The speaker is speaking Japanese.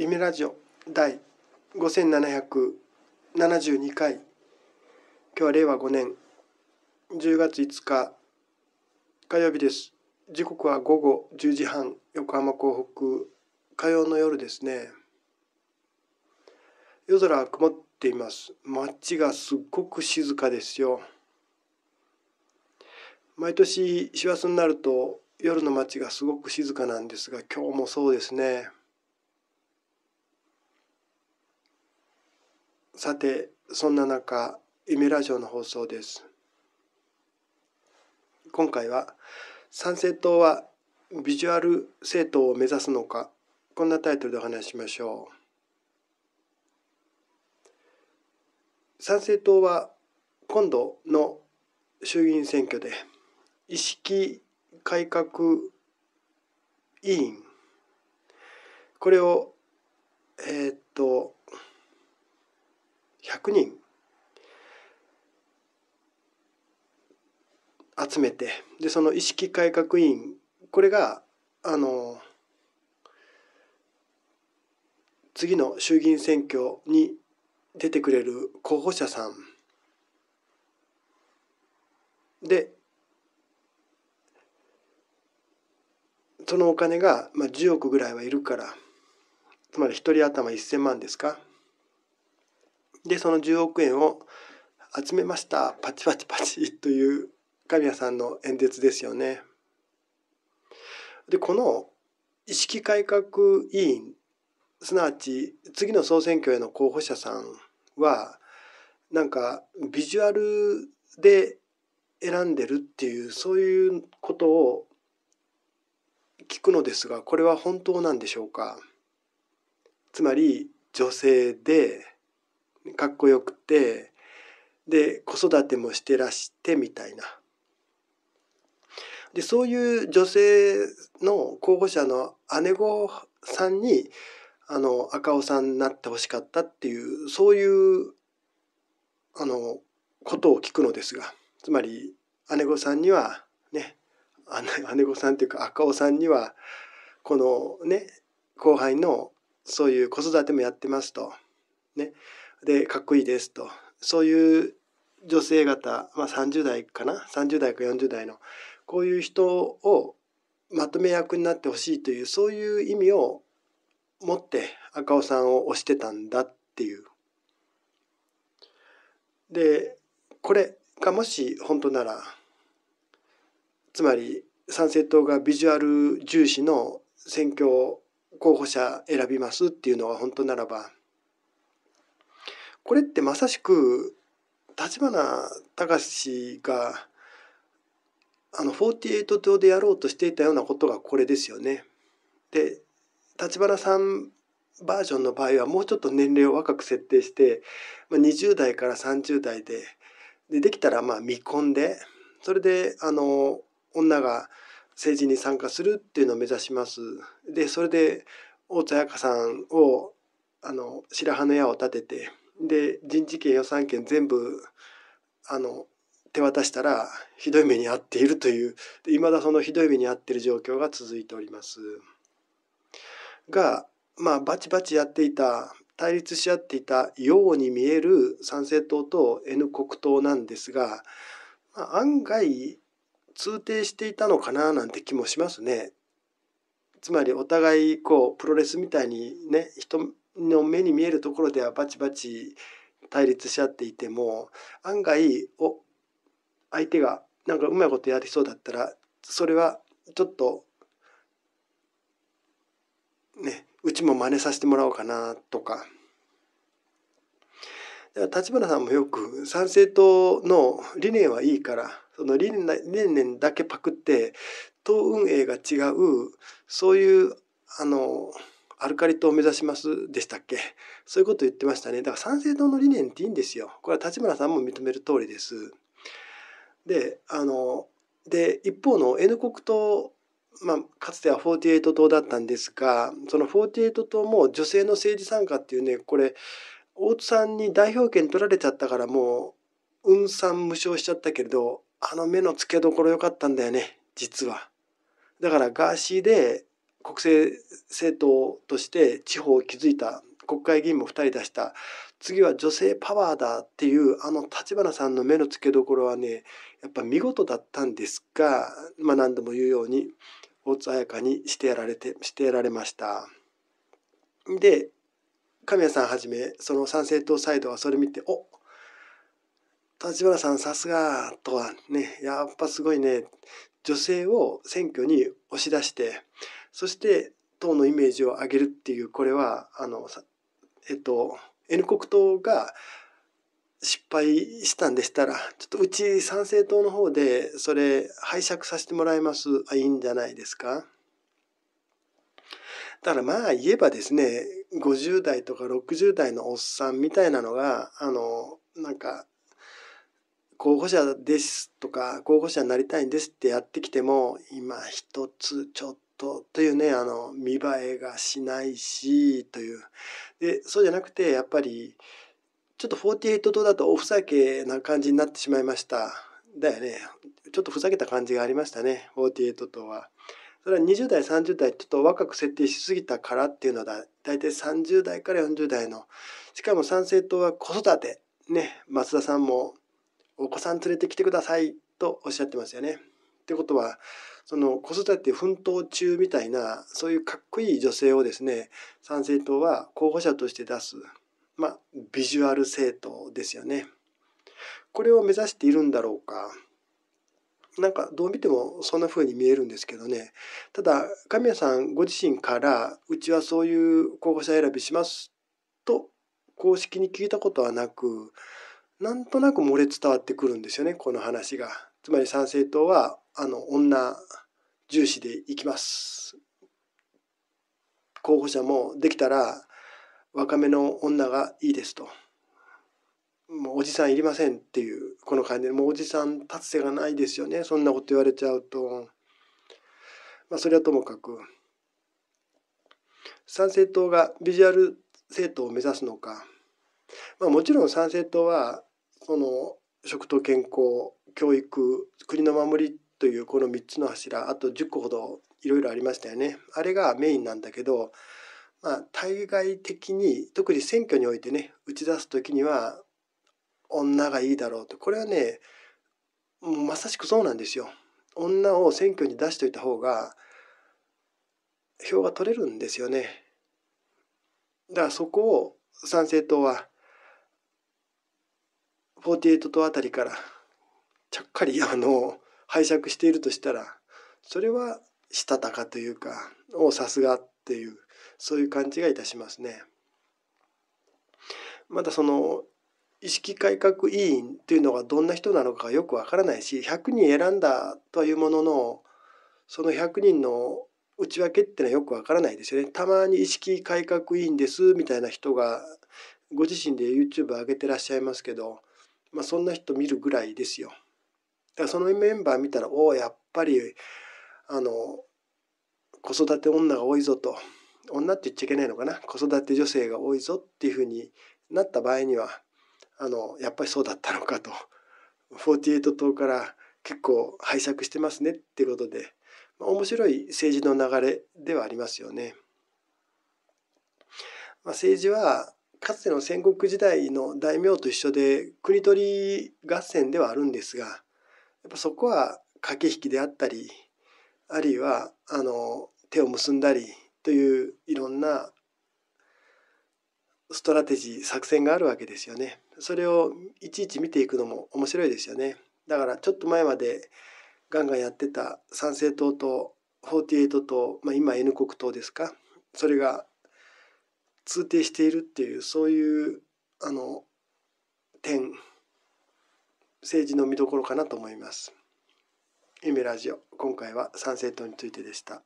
夢ラジオ第5772回今日は令和5年10月5日火曜日です時刻は午後10時半横浜港北火曜の夜ですね夜空は曇っています街がすっごく静かですよ毎年師走になると夜の街がすごく静かなんですが今日もそうですねさて、そんな中、夢ラジオの放送です。今回は、参政党はビジュアル政党を目指すのか、こんなタイトルでお話ししましょう。参政党は今度の衆議院選挙で、意識改革委員、これを、えー、っと、100人集めてでその意識改革委員これがあの次の衆議院選挙に出てくれる候補者さんでそのお金が、まあ、10億ぐらいはいるからつまり1人頭1,000万ですかでその10億円を集めましたパチパチパチという神谷さんの演説ですよね。でこの意識改革委員すなわち次の総選挙への候補者さんはなんかビジュアルで選んでるっていうそういうことを聞くのですがこれは本当なんでしょうかつまり女性でかっこよくてで子育てもしてらしてみたいな。でそういう女性の候補者の姉御さんにあの赤尾さんになってほしかったっていうそういうあのことを聞くのですがつまり姉御さんにはね姉御さんというか赤尾さんにはこのね後輩のそういう子育てもやってますとねでかっこいいですとそういう女性方、まあ、30代かな30代か40代のこういう人をまとめ役になってほしいというそういう意味を持って赤尾さんを推してたんだっていう。でこれがもし本当ならつまり参政党がビジュアル重視の選挙候補者選びますっていうのは本当ならばこれってまさしく立花隆があの48上でやろうとしていたようなことがこれですよね。で立花さんバージョンの場合はもうちょっと年齢を若く設定して、まあ、20代から30代ででできたらまあ未婚でそれであの女が政治に参加するっていうのを目指します。でそれで大津彩香さんをあの白羽の矢を立ててで人事権予算権全部あの手渡したらひどい目に遭っているといういまだそのひどい目に遭っている状況が続いております。がまあバチバチやっていた対立し合っていたように見える参政党と N 国党なんですが、まあ、案外通底していたのかななんて気もしますね。つまりお互いこうプロレスみたいにね人の目に見えるところではバチバチ対立し合っていても案外お相手がなんかうまいことやりそうだったらそれはちょっとねうちも真似させてもらおうかなとか。立花さんもよく参政党の理念はいいからその理念だけパクって党運営が違うそういうあのアルカリ島を目指しますでしたっけそういうこと言ってましたね。だから賛成党の理念っていいんですよ。これは立花さんも認める通りです。で、あの、で、一方の N 国党、まあ、かつては48党だったんですが、その48党も女性の政治参加っていうね、これ、大津さんに代表権取られちゃったからもう、うんさん無償しちゃったけれど、あの目の付けどころ良かったんだよね、実は。だからガーシーで国政政党として地方を築いた国会議員も2人出した次は女性パワーだっていうあの立花さんの目の付けどころはねやっぱ見事だったんですが、まあ、何度も言うように大津彩香にしてやられてしてやられました。で神谷さんはじめその参政党サイドはそれ見て「お立花さんさすが」とはね「やっぱすごいね女性を選挙に押し出してそして党のイメージを上げるっていうこれはあのえっと N 国党が失敗したんでしたらちょっとうち参政党の方でそれ拝借させてもらいますあいいんじゃないですかだからまあ言えばですね50代とか60代のおっさんみたいなのがあのなんか候補者ですとか候補者になりたいんですってやってきても今一つちょっとというねあの見栄えがしないしというでそうじゃなくてやっぱりちょっと48党だとおふざけな感じになってしまいましただよねちょっとふざけた感じがありましたね48党は。それは20代30代ちょっと若く設定しすぎたからっていうのはだ大体30代から40代のしかも参政党は子育てね松田さんもお子さん連れてきてくださいとおっしゃってますよね。ってことはその子育て奮闘中みたいなそういうかっこいい女性をですね参政党は候補者として出す、まあ、ビジュアル政党ですよね。これを目指しているんだろうか。なんかどう見てもそんな風に見えるんですけどね。ただ、神谷さんご自身から、うちはそういう候補者選びしますと、公式に聞いたことはなく、なんとなく漏れ伝わってくるんですよねこの話が。つまり参政党はあの女重視でいきます。候補者もできたら若めの女がいいですと。もうおじさんいりませんっていうこの感じでもうおじさん立つ瀬がないですよねそんなこと言われちゃうとまあそれはともかく参政党がビジュアル政党を目指すのか、まあ、もちろん参政党はこの食と健康教育国の守りというこの3つの柱あと10個ほどいろいろありましたよねあれがメインなんだけど、まあ、対外的に特に選挙においてね打ち出す時には女がいいだろうとこれはねまさしくそうなんですよ。女を選挙に出しておいた方が票が取れるんですよね。だからそこを参政党は48あたりからちゃっかりあの拝借しているとしたらそれはしたたかというかおさすがっていうそういう感じがいたしますね。まだその意識改革委員というのがどんな人なのかがよくわからないし100人選んだというもののその100人の内訳ってのはよくわからないですよね。たまに意識改革委員ですみたいな人がご自身で YouTube 上げてらっしゃいますけどまあ、そんな人見るぐらいですよ。だからそのメンバー見たらおおやっぱりあの子育て女が多いぞと女って言っちゃいけないのかな子育て女性が多いぞっていうふうになった場合にはあのやっぱりそうだったのかと48党から結構拝借してますねっていうことで、まあ、面白い政治の流れではありますよね。まあ、政治はかつての戦国時代の大名と一緒で国取り合戦ではあるんですがやっぱそこは駆け引きであったりあるいはあの手を結んだりといういろんなストラテジー作戦があるわけですよね。それをいちいち見ていくのも面白いですよね。だからちょっと前までガンガンやってた参政党と48党、まあ、今 N 国党ですかそれが通底しているっていうそういうあの点政治の見どころかなと思います。エメラジオ今回は参政党についてでした。